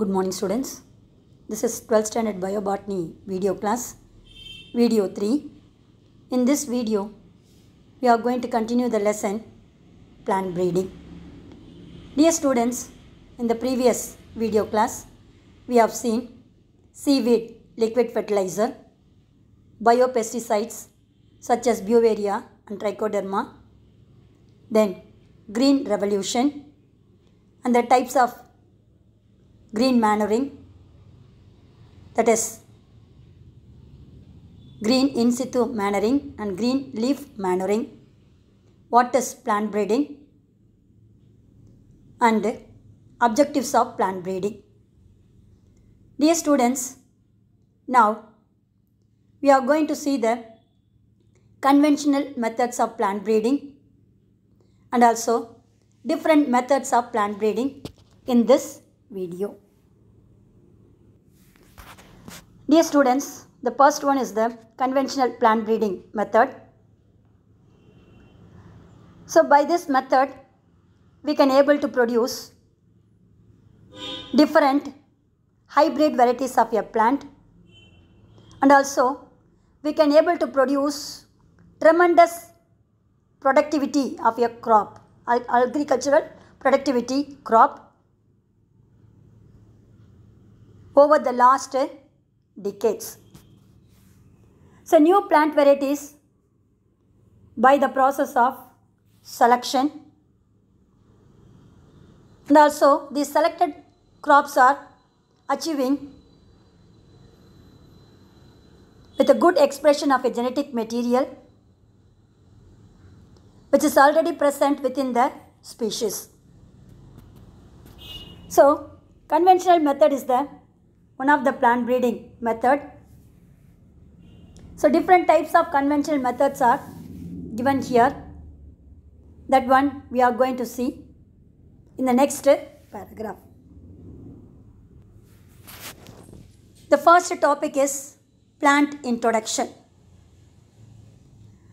Good morning students. This is 12th standard biobotany video class, video 3. In this video, we are going to continue the lesson plant breeding. Dear students, in the previous video class, we have seen seaweed liquid fertilizer, biopesticides such as Bavaria and Trichoderma, then green revolution and the types of green manuring that is green in situ manuring and green leaf manuring. What is plant breeding? And objectives of plant breeding. Dear students, now we are going to see the conventional methods of plant breeding and also different methods of plant breeding in this video. Dear students, the first one is the conventional plant breeding method. So by this method, we can able to produce different hybrid varieties of a plant and also we can able to produce tremendous productivity of a crop, agricultural productivity crop over the last decades. So new plant varieties by the process of selection and also the selected crops are achieving with a good expression of a genetic material which is already present within the species. So, conventional method is the one of the plant breeding method. So different types of conventional methods are given here. That one we are going to see in the next paragraph. The first topic is plant introduction.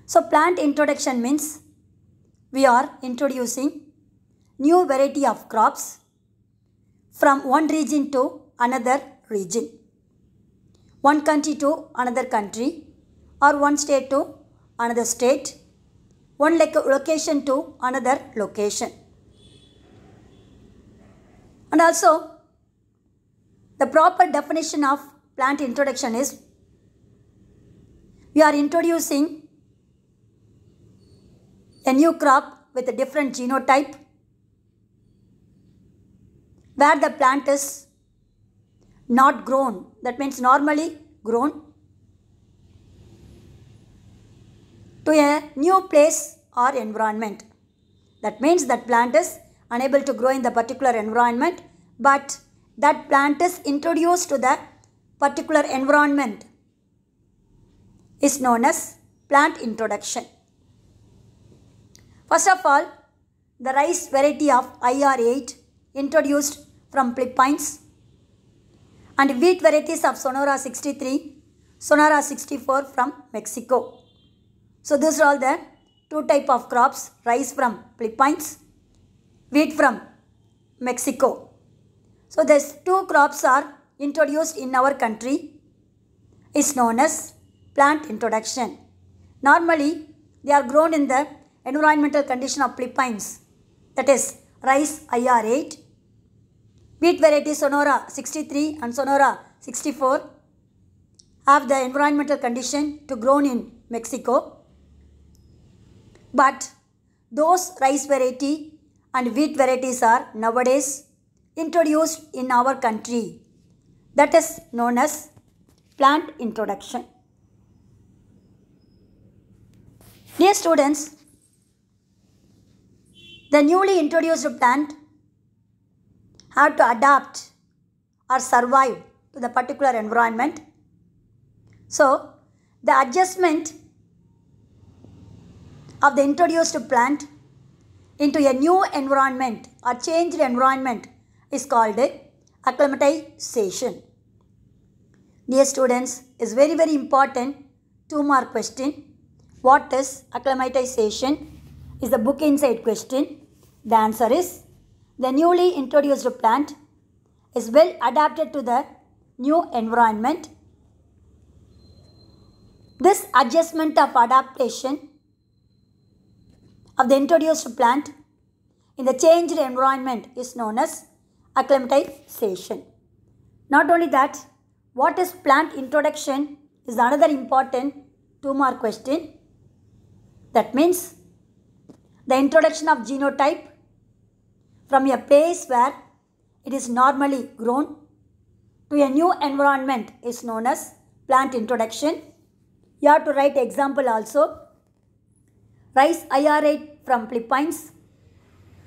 So plant introduction means we are introducing new variety of crops from one region to another region. One country to another country or one state to another state, one location to another location. And also, the proper definition of plant introduction is we are introducing a new crop with a different genotype where the plant is not grown. That means normally grown to a new place or environment. That means that plant is unable to grow in the particular environment, but that plant is introduced to the particular environment is known as plant introduction. First of all, the rice variety of IR8 introduced from Philippines and wheat varieties of Sonora 63, Sonora 64 from Mexico. So these are all the two type of crops, rice from Philippines, wheat from Mexico. So these two crops are introduced in our country is known as plant introduction. Normally, they are grown in the environmental condition of Philippines, that is rice IR8 Wheat variety Sonora 63 and Sonora 64 have the environmental condition to grow in Mexico. But those rice variety and wheat varieties are nowadays introduced in our country. That is known as plant introduction. Dear students, the newly introduced plant have to adapt or survive to the particular environment. So, the adjustment of the introduced plant into a new environment or changed environment is called acclimatization. Dear students, is very very important two mark question. What is acclimatization? Is the book inside question. The answer is the newly introduced plant is well adapted to the new environment. This adjustment of adaptation of the introduced plant in the changed environment is known as acclimatization. Not only that, what is plant introduction is another important two more question. That means the introduction of genotype from a place where it is normally grown to a new environment is known as plant introduction. You have to write example also. Rice IR8 from Philippines,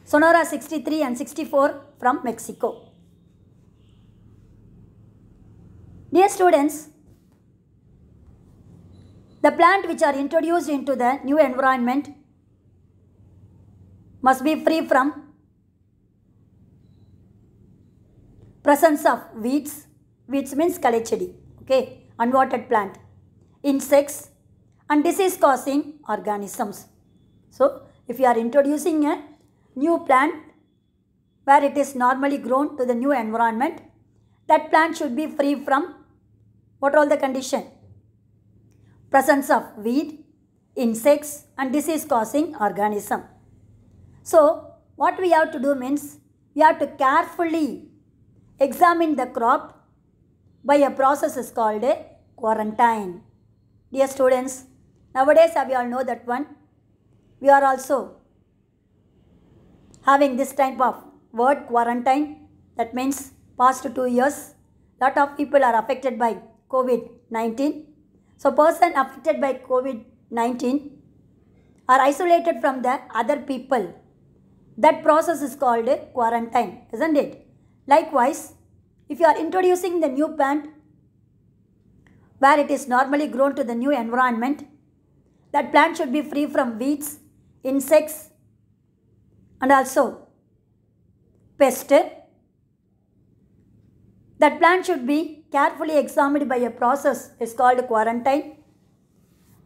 Sonora 63 and 64 from Mexico. Dear students, the plant which are introduced into the new environment must be free from presence of weeds weeds means kalechedi okay unwanted plant insects and disease causing organisms so if you are introducing a new plant where it is normally grown to the new environment that plant should be free from what all the condition presence of weed insects and disease causing organism so what we have to do means we have to carefully examine the crop by a process is called a quarantine. Dear students, nowadays we all know that one. We are also having this type of word quarantine. That means past two years, lot of people are affected by COVID-19. So person affected by COVID-19 are isolated from the other people. That process is called a quarantine, isn't it? Likewise, if you are introducing the new plant where it is normally grown to the new environment, that plant should be free from weeds, insects and also pests. That plant should be carefully examined by a process is called quarantine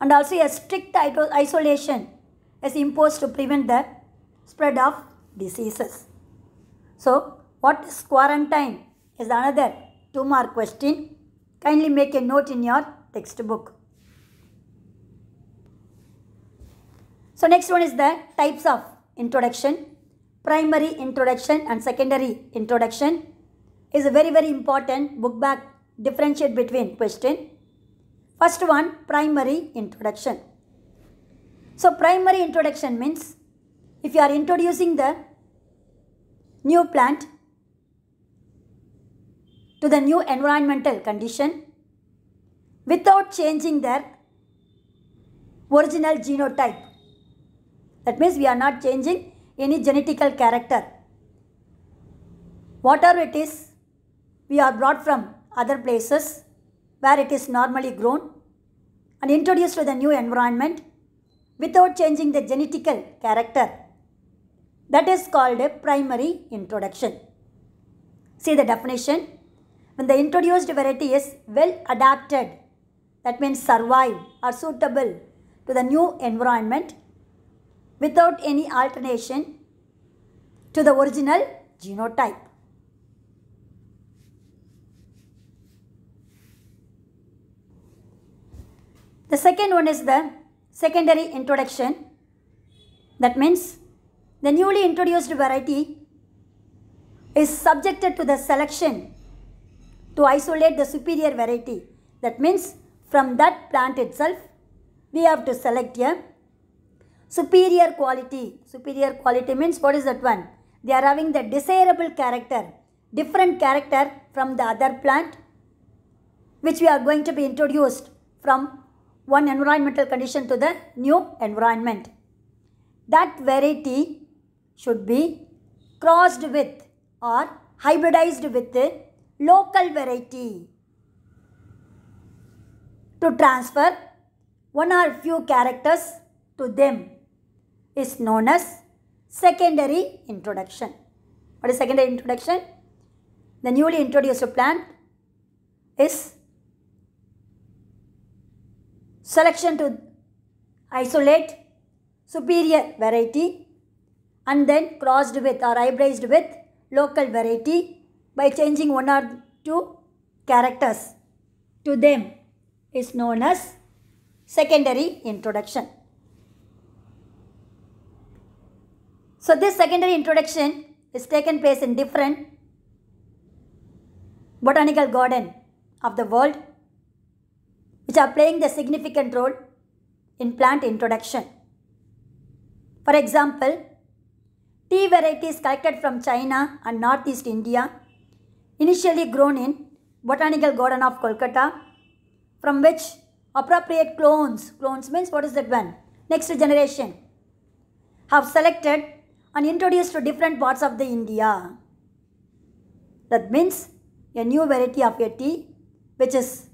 and also a strict isolation is imposed to prevent the spread of diseases. So, what is quarantine? Is another two mark question. Kindly make a note in your textbook. So next one is the types of introduction. Primary introduction and secondary introduction is a very very important book back differentiate between question. First one primary introduction. So primary introduction means if you are introducing the new plant to the new environmental condition without changing their original genotype. That means we are not changing any genetical character. Whatever it is, we are brought from other places where it is normally grown and introduced to the new environment without changing the genetical character. That is called a primary introduction. See the definition when the introduced variety is well adapted, that means survive or suitable to the new environment without any alternation to the original genotype. The second one is the secondary introduction. That means the newly introduced variety is subjected to the selection to isolate the superior variety. That means from that plant itself, we have to select a superior quality. Superior quality means what is that one? They are having the desirable character, different character from the other plant which we are going to be introduced from one environmental condition to the new environment. That variety should be crossed with or hybridized with local variety. To transfer one or few characters to them is known as secondary introduction. What is secondary introduction? The newly introduced plant is selection to isolate superior variety and then crossed with or hybridized with local variety by changing one or two characters to them is known as secondary introduction. So this secondary introduction is taken place in different botanical garden of the world which are playing the significant role in plant introduction. For example, tea varieties collected from China and Northeast India initially grown in Botanical Garden of Kolkata, from which appropriate clones, clones means what is that one? Next generation, have selected and introduced to different parts of the India. That means a new variety of a tea which is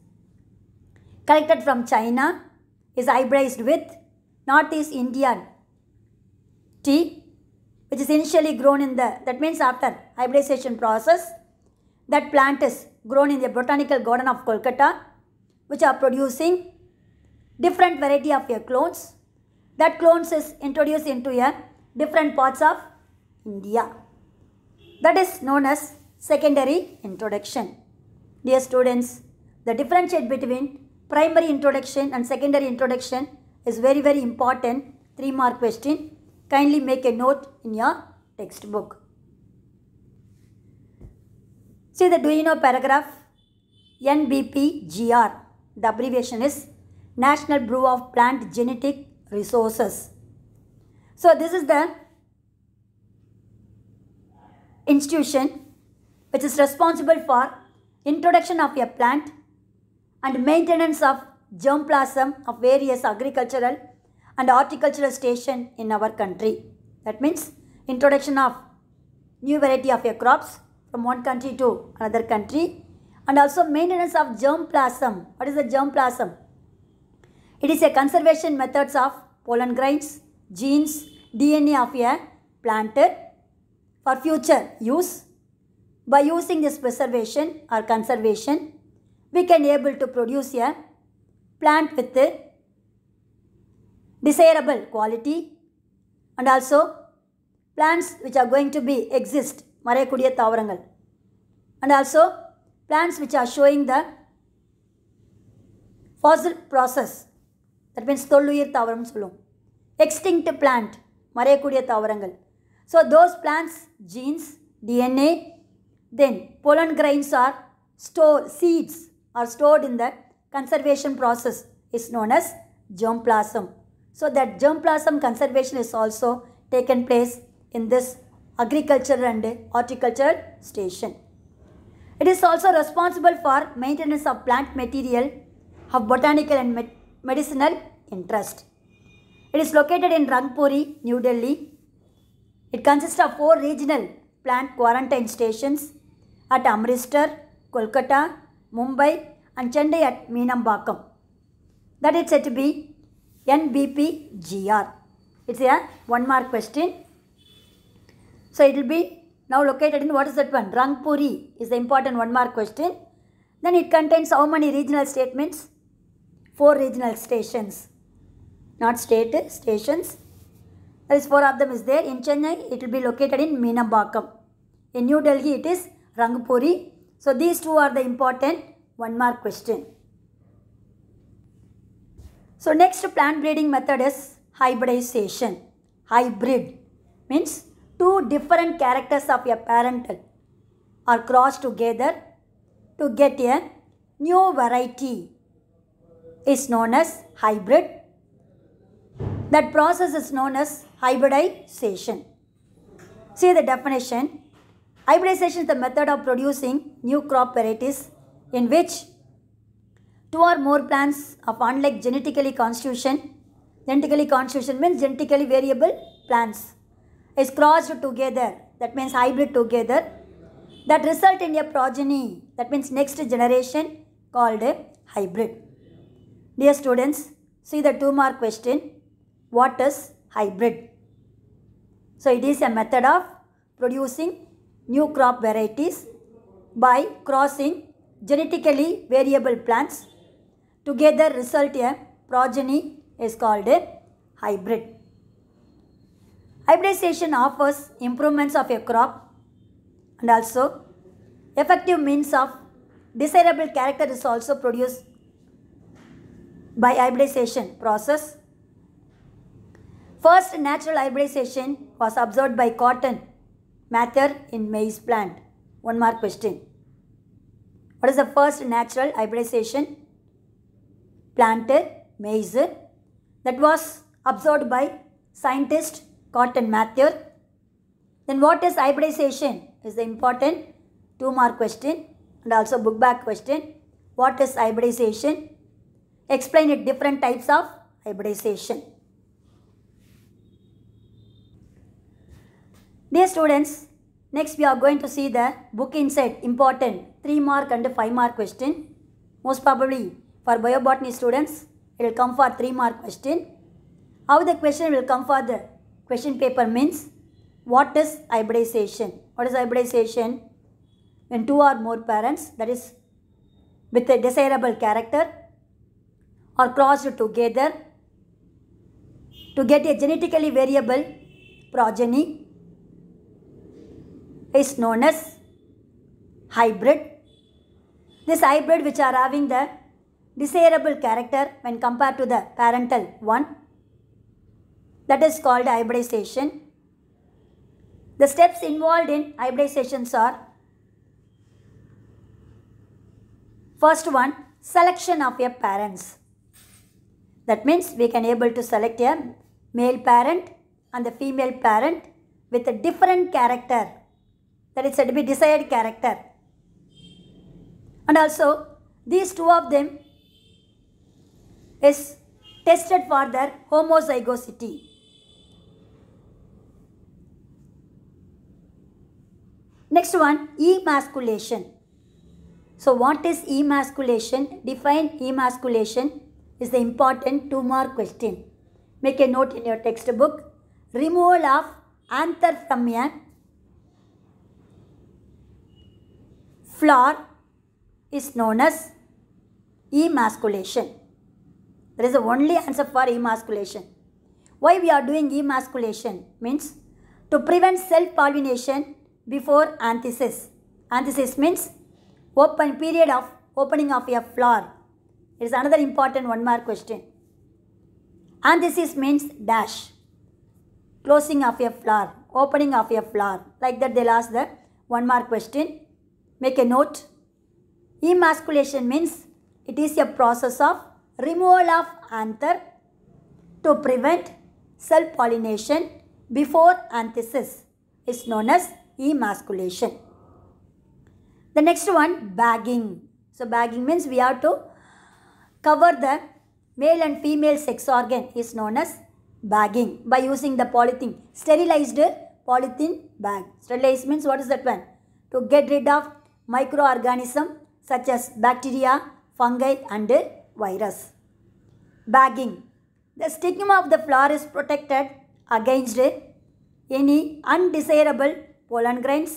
collected from China is hybridized with Northeast Indian tea which is initially grown in the that means after hybridization process that plant is grown in the botanical garden of Kolkata which are producing different variety of your clones. That clones is introduced into a different parts of India. That is known as secondary introduction. Dear students, the differentiate between primary introduction and secondary introduction is very very important. 3 mark question. Kindly make a note in your textbook. See the Duino paragraph? NBPGR. The abbreviation is National Bureau of Plant Genetic Resources. So this is the institution which is responsible for introduction of a plant and maintenance of germplasm of various agricultural and horticultural station in our country. That means introduction of new variety of your crops from one country to another country and also maintenance of germplasm. What is the germplasm? It is a conservation methods of pollen grains, genes, DNA of a planted for future use. By using this preservation or conservation, we can able to produce a plant with desirable quality and also plants which are going to be exist மறையக்கூடிய தாவரங்கள் and also plants which are showing the fossil process that means தொல்லுயிர் தாவரம்னு சொல்லுவோம் extinct plant மறையக்கூடிய தாவரங்கள் so those plants genes DNA then pollen grains are store seeds are stored in the conservation process is known as germplasm. So that germplasm conservation is also taken place in this Agriculture and horticultural station. It is also responsible for maintenance of plant material of botanical and med medicinal interest. It is located in Rangpuri, New Delhi. It consists of four regional plant quarantine stations at Amritsar, Kolkata, Mumbai and Chennai at Meenambakam. That is said to be NBPGR. It's a one mark question so it will be now located in what is that one? Rangpuri is the important one mark question. Then it contains how many regional statements? Four regional stations. Not state, stations. There is four of them is there. In Chennai, it will be located in Minambakam. In New Delhi, it is Rangpuri. So these two are the important one mark question. So next plant breeding method is hybridization. Hybrid means two different characters of a parental are crossed together to get a new variety is known as hybrid. That process is known as hybridization. See the definition. Hybridization is the method of producing new crop varieties in which two or more plants of unlike genetically constitution. Genetically constitution means genetically variable plants is crossed together that means hybrid together that result in a progeny that means next generation called a hybrid dear students see the two mark question what is hybrid so it is a method of producing new crop varieties by crossing genetically variable plants together result a progeny is called a hybrid Hybridization offers improvements of a crop and also effective means of desirable character is also produced by hybridization process. First natural hybridization was observed by cotton matter in maize plant. One more question. What is the first natural hybridization? Planted maize that was observed by scientists Cotton Matthew. Then what is hybridization is the important two mark question and also book back question. What is hybridization? Explain it different types of hybridization. Dear students, next we are going to see the book inside important 3 mark and 5 mark question. Most probably for biobotany students, it will come for 3 mark question. How the question will come for the Question paper means what is hybridization? What is hybridization? When two or more parents, that is with a desirable character, are crossed together to get a genetically variable progeny is known as hybrid. This hybrid which are having the desirable character when compared to the parental one that is called hybridization. The steps involved in hybridizations are first one selection of a parents. That means we can able to select a male parent and the female parent with a different character that is said to be desired character. And also these two of them is tested for their homozygosity. Next one, emasculation. So what is emasculation? Define emasculation is the important two-mark question. Make a note in your textbook. Removal of anther from flower is known as emasculation. There is the only answer for emasculation. Why we are doing emasculation means to prevent self-pollination before anthesis. Anthesis means open period of opening of a flower. It is another important one mark question. Anthesis means dash. Closing of a flower, opening of a flower. Like that they'll ask the one mark question. Make a note. Emasculation means it is a process of removal of anther to prevent self pollination before anthesis It is known as emasculation. The next one, bagging. So, bagging means we have to cover the male and female sex organ is known as bagging by using the polythene, sterilized polythene bag. Sterilized means what is that one? To get rid of microorganism such as bacteria, fungi and virus. Bagging. The stigma of the flower is protected against any undesirable pollen grains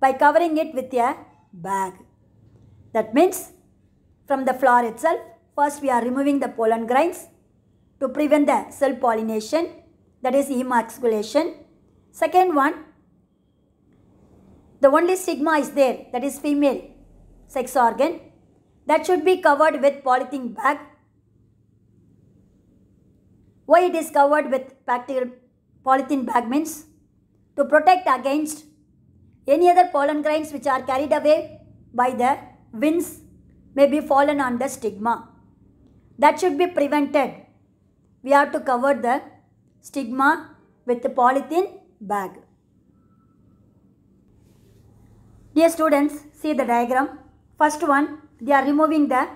by covering it with a bag. That means from the flower itself, first we are removing the pollen grains to prevent the cell pollination that is emasculation. Second one, the only stigma is there that is female sex organ that should be covered with polythene bag. Why it is covered with polythene bag means to protect against any other pollen grains which are carried away by the winds may be fallen on the stigma. That should be prevented. We have to cover the stigma with the polythene bag. Dear students, see the diagram. First one, they are removing the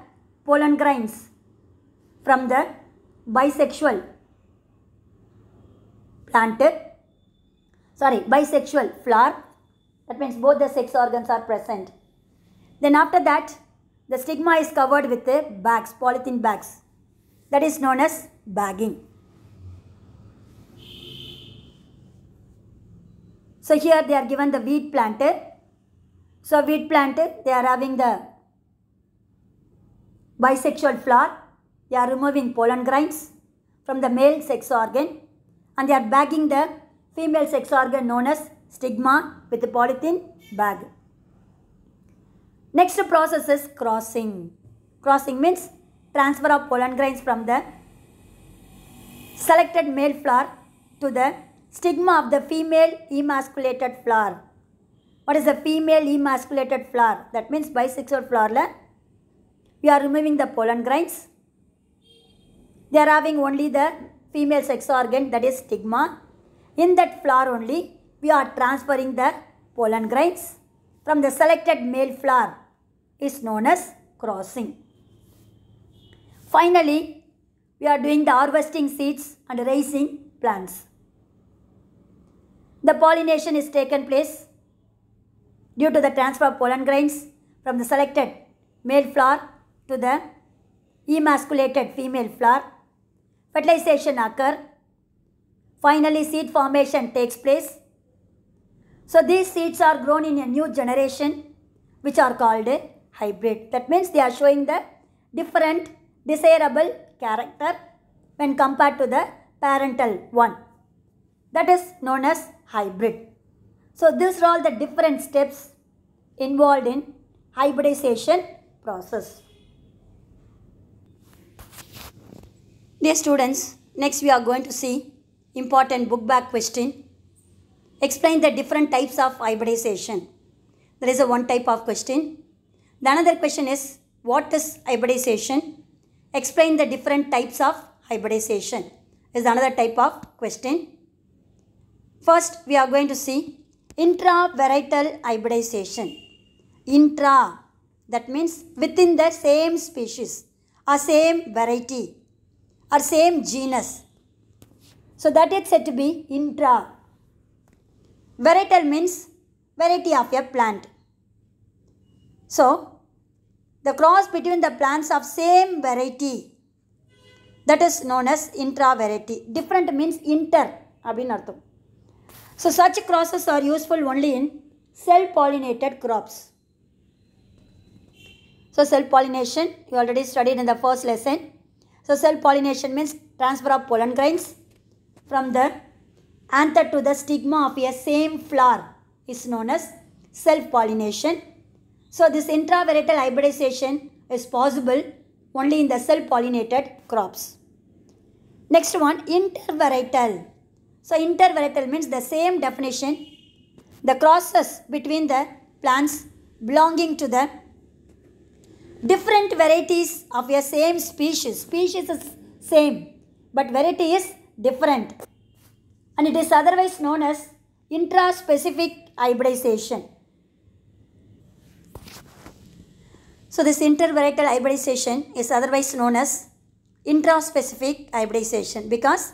pollen grains from the bisexual plant sorry, bisexual flower. That means both the sex organs are present. Then after that, the stigma is covered with the bags, polythene bags. That is known as bagging. So here they are given the wheat planter. So wheat planter, they are having the bisexual flower. They are removing pollen grains from the male sex organ and they are bagging the female sex organ known as stigma with a polythene bag. Next process is crossing. Crossing means transfer of pollen grains from the selected male flower to the stigma of the female emasculated flower. What is the female emasculated flower? That means bisexual flower. We are removing the pollen grains. They are having only the female sex organ that is stigma in that flower only, we are transferring the pollen grains from the selected male flower is known as crossing. Finally, we are doing the harvesting seeds and raising plants. The pollination is taken place due to the transfer of pollen grains from the selected male flower to the emasculated female flower. Fertilization occur Finally, seed formation takes place. So these seeds are grown in a new generation which are called a hybrid. That means they are showing the different desirable character when compared to the parental one. That is known as hybrid. So these are all the different steps involved in hybridization process. Dear students, next we are going to see important book back question. Explain the different types of hybridization. There is a one type of question. The another question is what is hybridization? Explain the different types of hybridization is another type of question. First, we are going to see intra-varietal hybridization. Intra, that means within the same species or same variety or same genus so that is said to be intra. Varietal means variety of a plant. So the cross between the plants of same variety that is known as intra variety. Different means inter. So such crosses are useful only in self pollinated crops. So self pollination, you already studied in the first lesson. So self pollination means transfer of pollen grains from the anther to the stigma of a same flower is known as self-pollination. So this intravarietal hybridization is possible only in the self-pollinated crops. Next one, intervarietal. So intervarietal means the same definition. The crosses between the plants belonging to the different varieties of a same species. Species is same, but variety is different and it is otherwise known as intraspecific hybridization. So this intervarietal hybridization is otherwise known as intraspecific hybridization because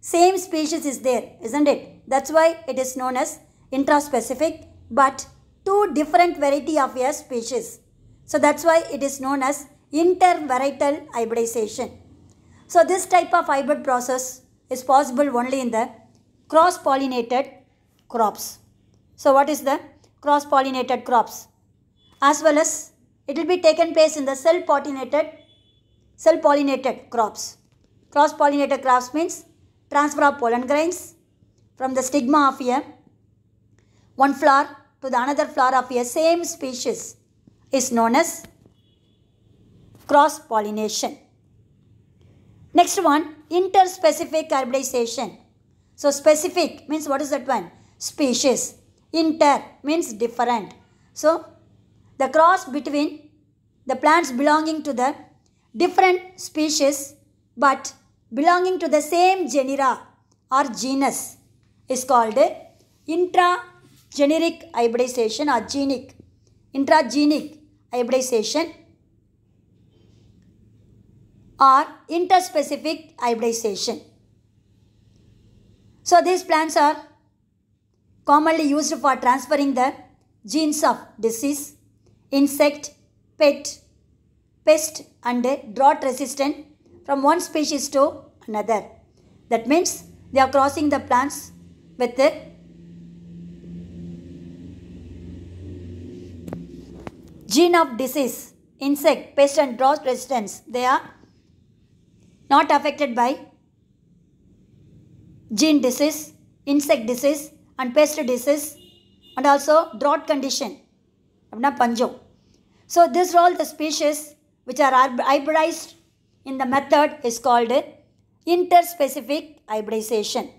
same species is there, isn't it? That's why it is known as intraspecific but two different variety of a species. So that's why it is known as intervarietal hybridization. So this type of hybrid process is possible only in the cross-pollinated crops. So what is the cross-pollinated crops? As well as it will be taken place in the self-pollinated self-pollinated crops. Cross-pollinated crops means transfer of pollen grains from the stigma of a one flower to the another flower of a same species is known as cross-pollination. Next one interspecific hybridization. So specific means what is that one? Species. Inter means different. So the cross between the plants belonging to the different species but belonging to the same genera or genus is called intragenic hybridization or genic. Intragenic hybridization or interspecific hybridization. So these plants are commonly used for transferring the genes of disease, insect, pet, pest and drought resistant from one species to another. That means they are crossing the plants with the gene of disease, insect, pest and drought resistance. They are not affected by gene disease, insect disease and pest disease and also drought condition. Panjo. So these are all the species which are hybridized in the method is called interspecific hybridization.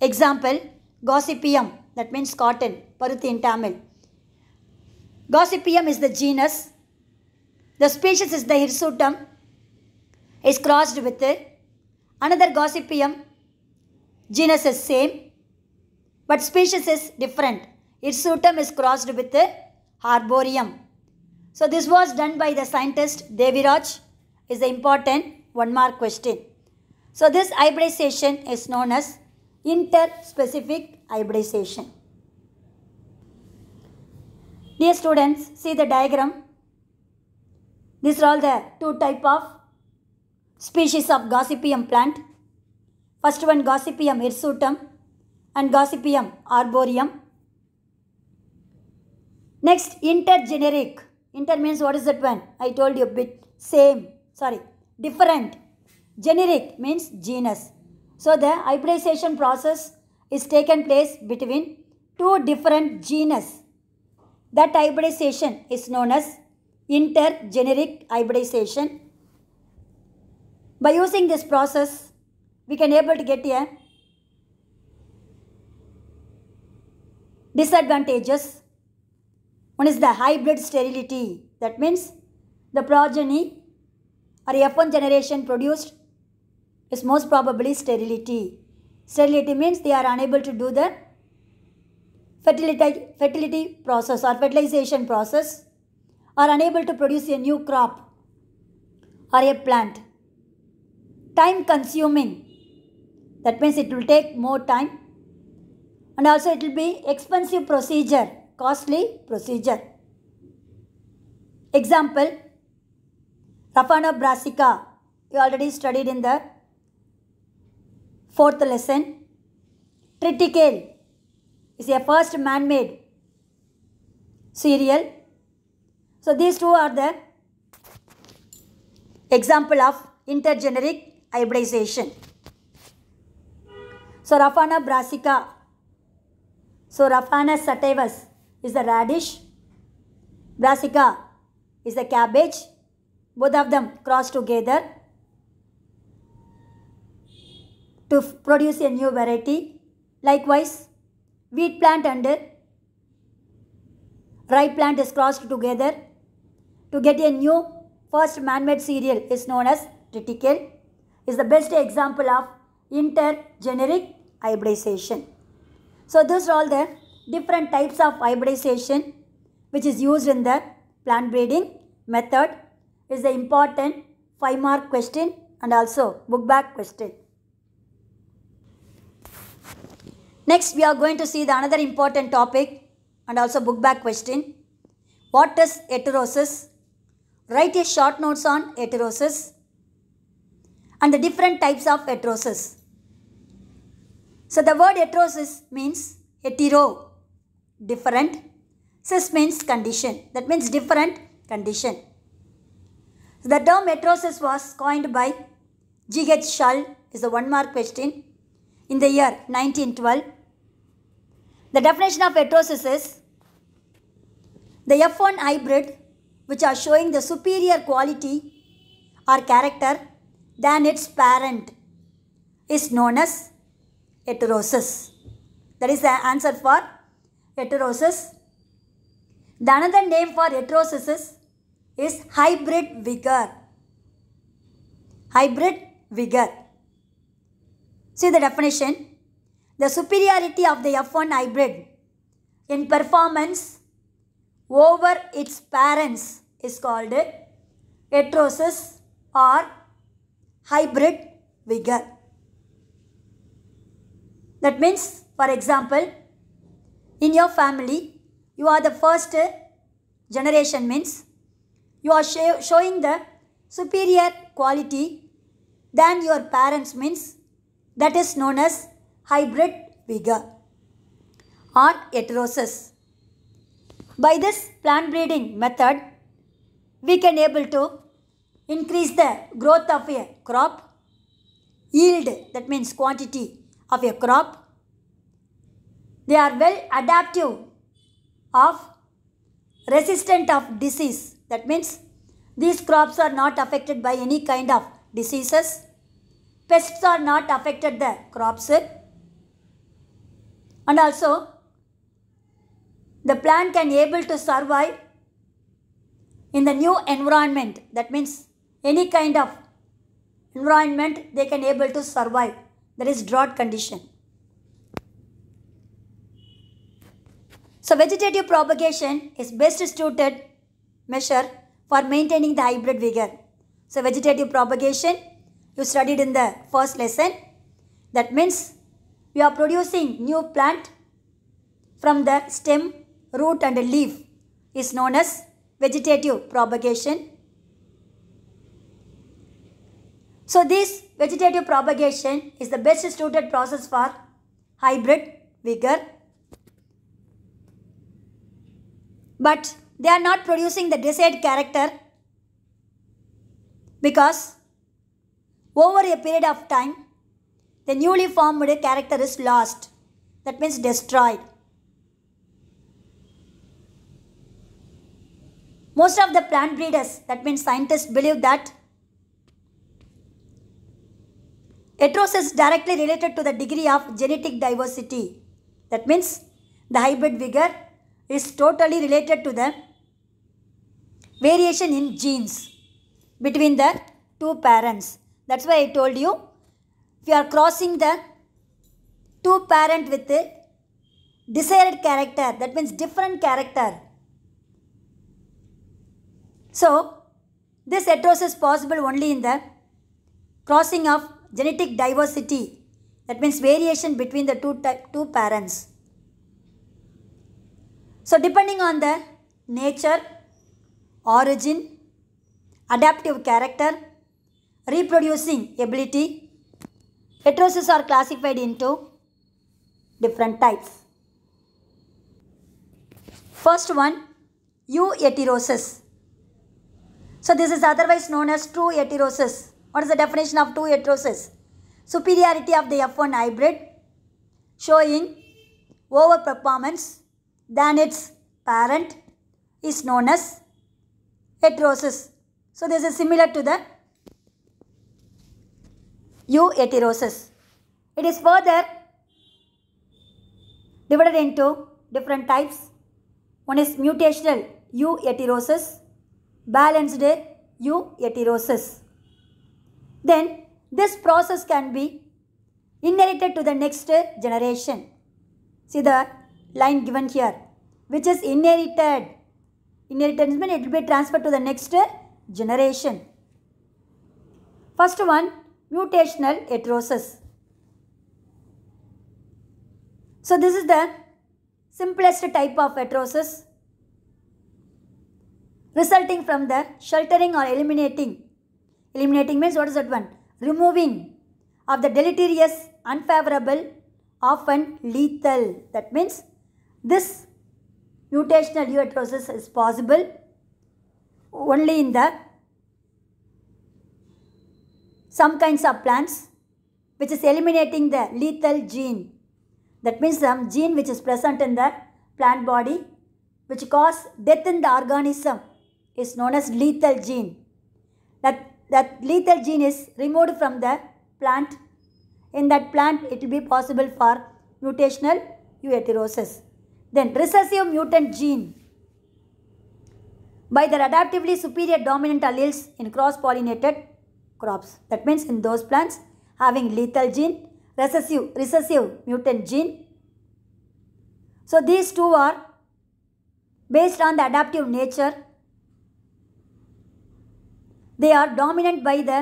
Example, Gossypium that means cotton, Paruthi in Tamil. Gossypium is the genus. The species is the Hirsutum is crossed with another Gossypium. Genus is same, but species is different. Its sutum is crossed with Arborium. So this was done by the scientist Deviraj is the important one mark question. So this hybridization is known as interspecific hybridization. Dear students, see the diagram. These are all the two type of species of Gossypium plant. First one Gossypium hirsutum and Gossypium arboreum. Next intergeneric. Inter means what is that one? I told you bit same. Sorry, different. Generic means genus. So the hybridization process is taken place between two different genus. That hybridization is known as intergeneric hybridization by using this process, we can able to get a disadvantages. One is the hybrid sterility. That means the progeny or F1 generation produced is most probably sterility. Sterility means they are unable to do the fertility, fertility process or fertilization process or unable to produce a new crop or a plant time consuming. That means it will take more time and also it will be expensive procedure, costly procedure. Example, Raphana brassica, you already studied in the fourth lesson. Triticale is a first man-made cereal. So these two are the example of intergeneric hybridization. So Rafana brassica. So Rafana sativus is the radish. Brassica is the cabbage. Both of them cross together to produce a new variety. Likewise, wheat plant and rye plant is crossed together to get a new first man-made cereal is known as triticale is the best example of intergeneric hybridization. So these are all the different types of hybridization which is used in the plant breeding method is the important 5 mark question and also book back question. Next we are going to see the another important topic and also book back question. What is heterosis? Write a short notes on heterosis and the different types of heterosis. So the word heterosis means hetero, different. Cis means condition. That means different condition. So the term heterosis was coined by G.H. Shull is the one mark question in the year 1912. The definition of heterosis is the F1 hybrid which are showing the superior quality or character than its parent is known as heterosis. That is the answer for heterosis. The another name for heterosis is, is hybrid vigor. Hybrid vigor. See the definition. The superiority of the F1 hybrid in performance over its parents is called heterosis or hybrid vigor. That means, for example, in your family, you are the first generation means you are showing the superior quality than your parents means that is known as hybrid vigor or heterosis. By this plant breeding method, we can able to increase the growth of a crop yield that means quantity of a crop they are well adaptive of resistant of disease that means these crops are not affected by any kind of diseases pests are not affected the crops and also the plant can able to survive in the new environment that means any kind of environment they can able to survive. That is drought condition. So vegetative propagation is best suited measure for maintaining the hybrid vigor. So vegetative propagation you studied in the first lesson. That means we are producing new plant from the stem, root and leaf is known as vegetative propagation So this vegetative propagation is the best suited process for hybrid vigor. But they are not producing the desired character because over a period of time the newly formed character is lost. That means destroyed. Most of the plant breeders, that means scientists, believe that Heteros is directly related to the degree of genetic diversity. That means the hybrid vigor is totally related to the variation in genes between the two parents. That's why I told you if you are crossing the two parent with the desired character, that means different character. So, this heterosis is possible only in the crossing of genetic diversity. That means variation between the two, two parents. So depending on the nature, origin, adaptive character, reproducing ability, heterosis are classified into different types. First one, heterosis So this is otherwise known as true heterosis. What is the definition of two heterosis? Superiority of the F1 hybrid showing overperformance than its parent is known as heterosis. So this is similar to the U heterosis. It is further divided into different types. One is mutational U heterosis, balanced U heterosis then this process can be inherited to the next generation. See the line given here, which is inherited. Inheritance means it will be transferred to the next generation. First one, mutational heterosis. So this is the simplest type of heterosis resulting from the sheltering or eliminating Eliminating means what is that one? Removing of the deleterious, unfavorable, often lethal. That means this mutational process is possible only in the some kinds of plants which is eliminating the lethal gene. That means some gene which is present in the plant body which cause death in the organism is known as lethal gene. That that lethal gene is removed from the plant, in that plant it will be possible for mutational euheterosis. Then recessive mutant gene. By their adaptively superior dominant alleles in cross-pollinated crops. That means in those plants having lethal gene, recessive, recessive mutant gene. So these two are based on the adaptive nature they are dominant by the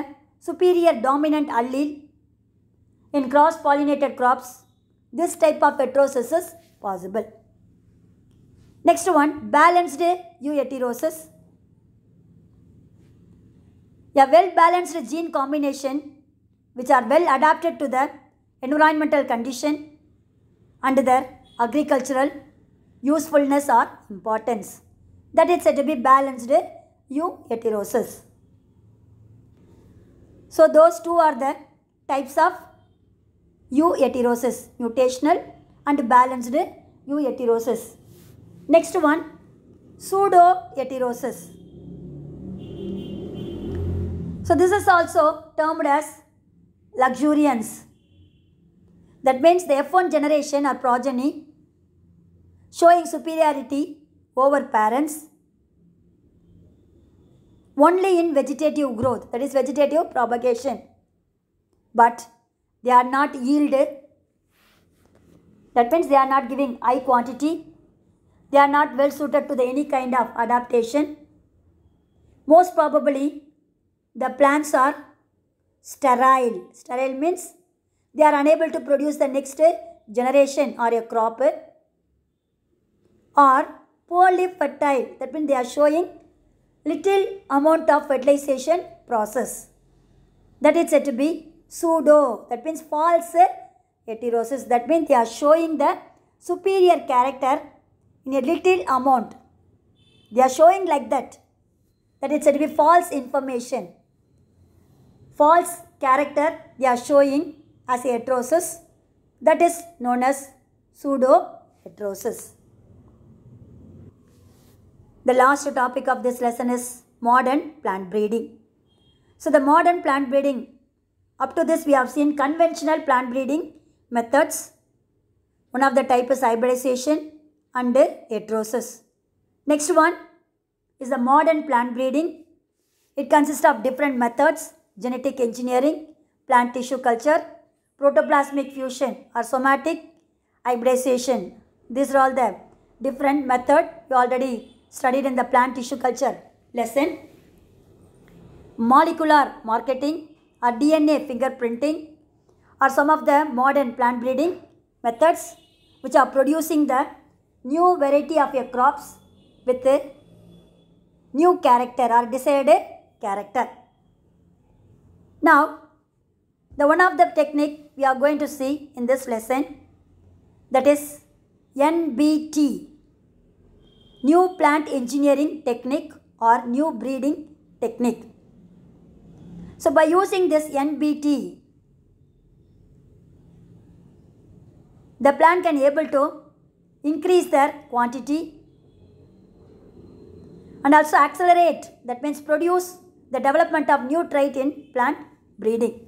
superior dominant allele in cross-pollinated crops. This type of heterosis is possible. Next one, balanced euheterosis. A well-balanced gene combination which are well adapted to the environmental condition and their agricultural usefulness or importance. That is said to be balanced euheterosis. So those two are the types of U mutational and balanced U Next one, pseudo heterosis. So this is also termed as luxuriance. That means the F1 generation or progeny showing superiority over parents only in vegetative growth, that is vegetative propagation. But they are not yielded. That means they are not giving high quantity. They are not well suited to the, any kind of adaptation. Most probably, the plants are sterile. Sterile means they are unable to produce the next generation or a crop. Or poorly fertile. That means they are showing little amount of fertilization process. That is said to be pseudo, that means false heterosis. That means they are showing the superior character in a little amount. They are showing like that. That is said to be false information. False character they are showing as heterosis. That is known as pseudo heterosis. The last topic of this lesson is modern plant breeding. So the modern plant breeding, up to this we have seen conventional plant breeding methods. One of the type is hybridization and heterosis. Next one is the modern plant breeding. It consists of different methods, genetic engineering, plant tissue culture, protoplasmic fusion or somatic hybridization. These are all the different method we already studied in the plant tissue culture lesson molecular marketing or DNA fingerprinting are some of the modern plant breeding methods which are producing the new variety of your crops with a new character or desired character. Now, the one of the technique we are going to see in this lesson that is NBT new plant engineering technique or new breeding technique. So by using this NBT, the plant can able to increase their quantity and also accelerate that means produce the development of new trait in plant breeding.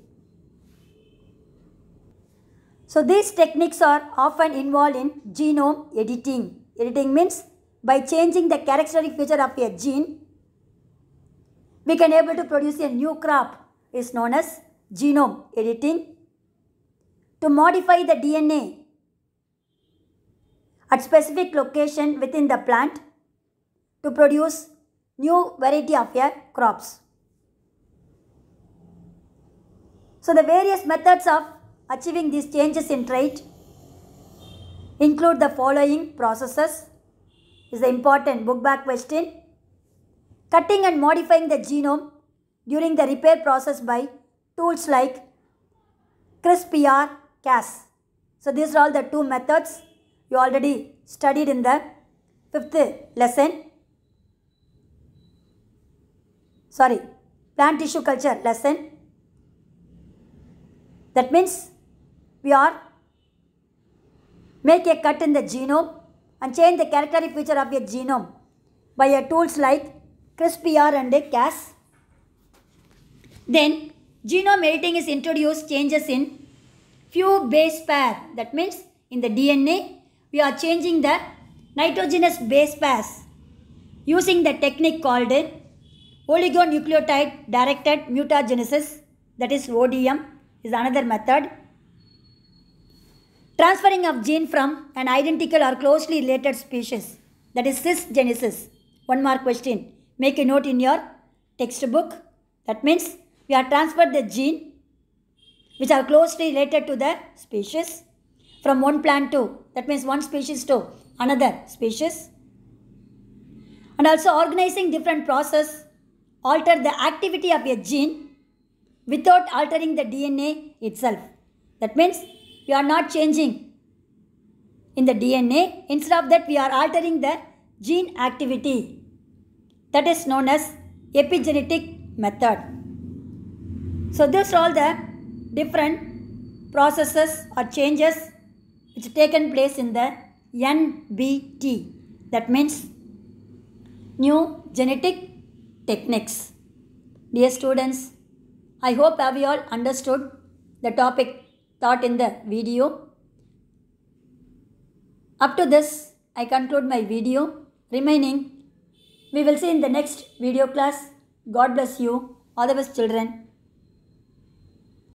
So these techniques are often involved in genome editing. Editing means by changing the characteristic feature of a gene, we can able to produce a new crop is known as genome editing. To modify the DNA at specific location within the plant to produce new variety of crops. So the various methods of achieving these changes in trait include the following processes is the important book back question. Cutting and modifying the genome during the repair process by tools like CRISPR, Cas. So these are all the two methods you already studied in the fifth lesson. Sorry, plant tissue culture lesson. That means we are make a cut in the genome and change the characteristic feature of a genome by a tools like CRISPR and Cas. Then genome editing is introduced changes in few base pair. That means in the DNA we are changing the nitrogenous base pairs using the technique called it oligonucleotide directed mutagenesis that is ODM is another method transferring of gene from an identical or closely related species, that is cisgenesis. One more question. Make a note in your textbook. That means we have transferred the gene which are closely related to the species from one plant to, that means one species to another species. And also organizing different process alter the activity of a gene without altering the DNA itself. That means we are not changing in the DNA. Instead of that, we are altering the gene activity. That is known as epigenetic method. So these are all the different processes or changes which taken place in the NBT. That means new genetic techniques. Dear students, I hope have you all understood the topic thought in the video. Up to this, I conclude my video. Remaining, we will see in the next video class. God bless you. All the best children.